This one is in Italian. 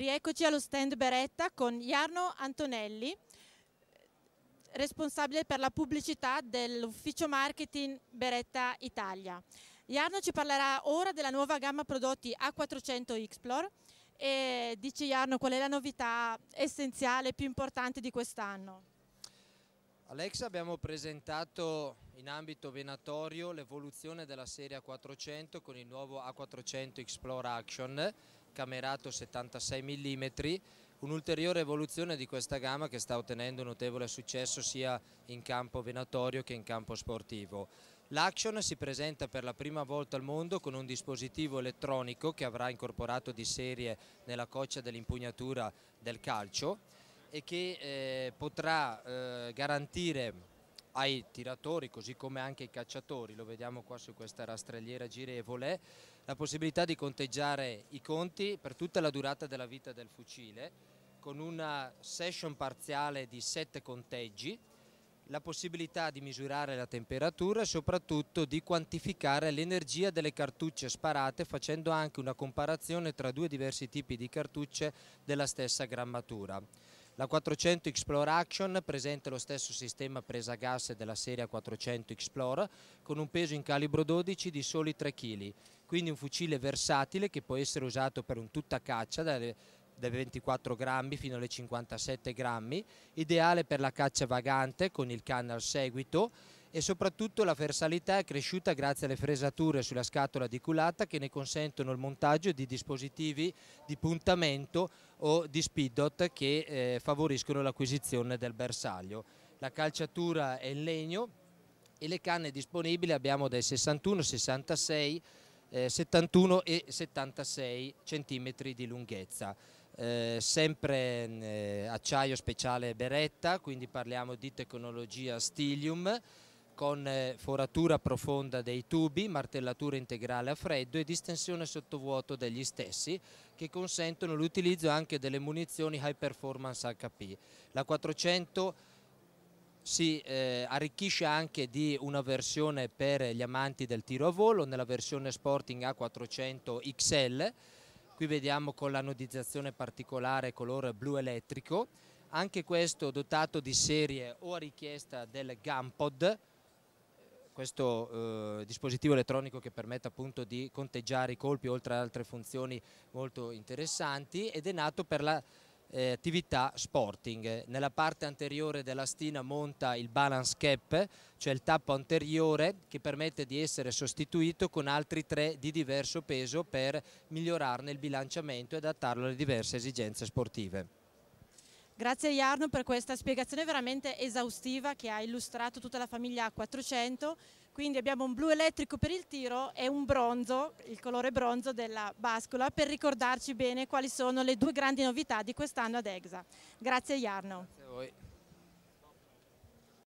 Rieccoci allo stand Beretta con Jarno Antonelli, responsabile per la pubblicità dell'ufficio marketing Beretta Italia. Jarno ci parlerà ora della nuova gamma prodotti A400 Explore e dici Jarno qual è la novità essenziale più importante di quest'anno? Alex abbiamo presentato in ambito venatorio l'evoluzione della serie A400 con il nuovo A400 Explore Action camerato 76 mm, un'ulteriore evoluzione di questa gamma che sta ottenendo notevole successo sia in campo venatorio che in campo sportivo. L'Action si presenta per la prima volta al mondo con un dispositivo elettronico che avrà incorporato di serie nella coccia dell'impugnatura del calcio e che eh, potrà eh, garantire ai tiratori così come anche ai cacciatori, lo vediamo qua su questa rastrelliera girevole, la possibilità di conteggiare i conti per tutta la durata della vita del fucile con una session parziale di 7 conteggi, la possibilità di misurare la temperatura e soprattutto di quantificare l'energia delle cartucce sparate facendo anche una comparazione tra due diversi tipi di cartucce della stessa grammatura. La 400 Explore Action presenta lo stesso sistema presa a gas della serie 400 Explore con un peso in calibro 12 di soli 3 kg, quindi un fucile versatile che può essere usato per un tutta caccia dalle dai 24 grammi fino alle 57 grammi, ideale per la caccia vagante con il canna al seguito e soprattutto la versalità è cresciuta grazie alle fresature sulla scatola di culata che ne consentono il montaggio di dispositivi di puntamento o di speedot che eh, favoriscono l'acquisizione del bersaglio. La calciatura è in legno e le canne disponibili abbiamo dai 61, 66, eh, 71 e 76 cm di lunghezza. Eh, sempre eh, acciaio speciale Beretta, quindi parliamo di tecnologia Stilium con eh, foratura profonda dei tubi, martellatura integrale a freddo e distensione sottovuoto degli stessi che consentono l'utilizzo anche delle munizioni high performance HP. La 400 si eh, arricchisce anche di una versione per gli amanti del tiro a volo nella versione Sporting A400 XL, qui vediamo con l'anodizzazione particolare colore blu elettrico, anche questo dotato di serie o a richiesta del Gampod, questo eh, dispositivo elettronico che permette appunto di conteggiare i colpi oltre ad altre funzioni molto interessanti ed è nato per la eh, attività sporting. Nella parte anteriore della stina monta il balance cap, cioè il tappo anteriore che permette di essere sostituito con altri tre di diverso peso per migliorarne il bilanciamento e adattarlo alle diverse esigenze sportive. Grazie Jarno per questa spiegazione veramente esaustiva che ha illustrato tutta la famiglia A400. Quindi abbiamo un blu elettrico per il tiro e un bronzo, il colore bronzo della bascola, per ricordarci bene quali sono le due grandi novità di quest'anno ad Exa. Grazie Jarno. Grazie a voi.